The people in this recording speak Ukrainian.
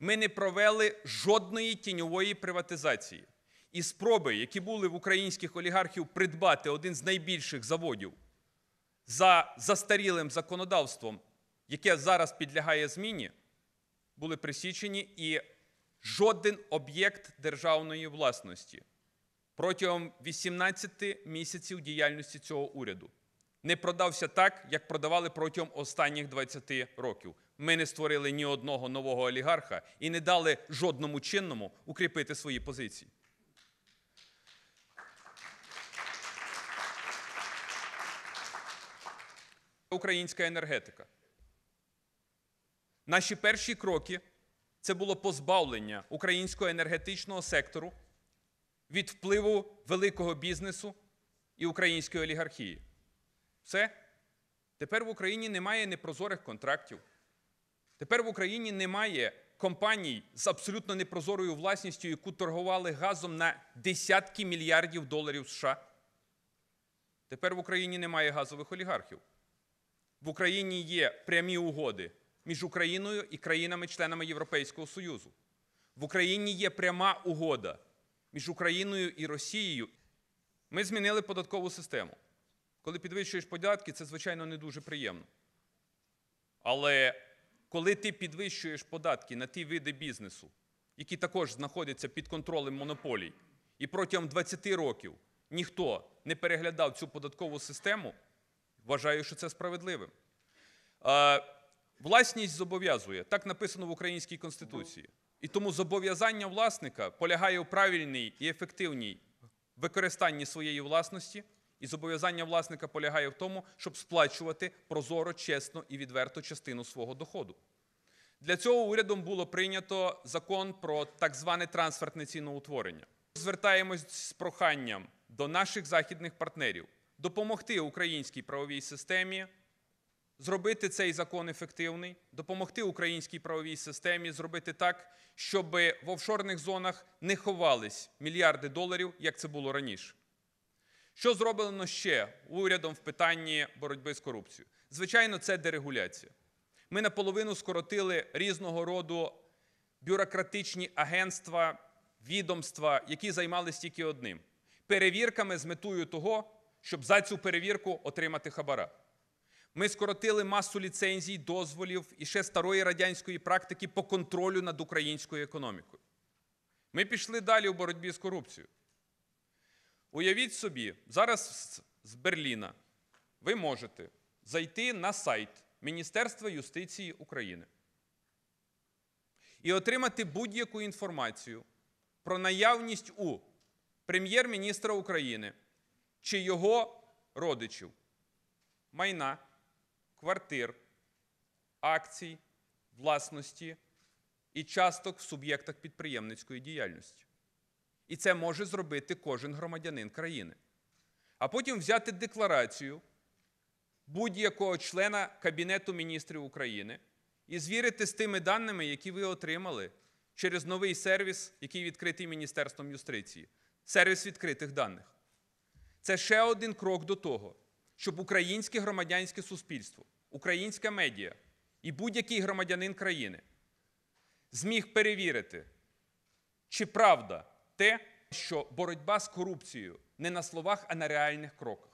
ми не провели жодної тіньової приватизації. І спроби, які були в українських олігархів придбати один з найбільших заводів за застарілим законодавством, яке зараз підлягає зміні, були присічені і жоден об'єкт державної власності протягом 18 місяців діяльності цього уряду не продався так, як продавали протягом останніх 20 років. Ми не створили ні одного нового олігарха і не дали жодному чинному укріпити свої позиції. Українська енергетика. Наші перші кроки це було позбавлення українського енергетичного сектору від впливу великого бізнесу і української олігархії. Все. Тепер в Україні немає непрозорих контрактів. Тепер в Україні немає компаній з абсолютно непрозорою власністю, яку торгували газом на десятки мільярдів доларів США. Тепер в Україні немає газових олігархів. В Україні є прямі угоди між Україною і країнами-членами Європейського Союзу. В Україні є пряма угода між Україною і Росією. Ми змінили податкову систему. Коли підвищуєш податки, це, звичайно, не дуже приємно. Але коли ти підвищуєш податки на ті види бізнесу, які також знаходяться під контролем монополій, і протягом 20 років ніхто не переглядав цю податкову систему, вважаю, що це справедливим. Власність зобов'язує. Так написано в Українській Конституції. І тому зобов'язання власника полягає у правильній і ефективній використанні своєї власності. І зобов'язання власника полягає в тому, щоб сплачувати прозоро, чесно і відверто частину свого доходу. Для цього урядом було прийнято закон про так зване трансфертне ціноутворення. Звертаємось з проханням до наших західних партнерів допомогти українській правовій системі, зробити цей закон ефективний, допомогти українській правовій системі зробити так, щоб в офшорних зонах не ховались мільярди доларів, як це було раніше. Що зроблено ще урядом в питанні боротьби з корупцією? Звичайно, це дерегуляція. Ми наполовину скоротили різного роду бюрократичні агентства, відомства, які займалися тільки одним перевірками з метою того, щоб за цю перевірку отримати хабара. Ми скоротили масу ліцензій, дозволів і ще старої радянської практики по контролю над українською економікою. Ми пішли далі у боротьбі з корупцією. Уявіть собі, зараз з Берліна ви можете зайти на сайт Міністерства юстиції України і отримати будь-яку інформацію про наявність у прем'єр-міністра України чи його родичів, майна, квартир, акцій, власності і часток в суб'єктах підприємницької діяльності. І це може зробити кожен громадянин країни. А потім взяти декларацію будь-якого члена Кабінету міністрів України і звірити з тими даними, які ви отримали через новий сервіс, який відкритий Міністерством юстиції сервіс відкритих даних. Це ще один крок до того, щоб українське громадянське суспільство, українська медіа і будь-який громадянин країни зміг перевірити, чи правда те, що боротьба з корупцією не на словах, а на реальних кроках.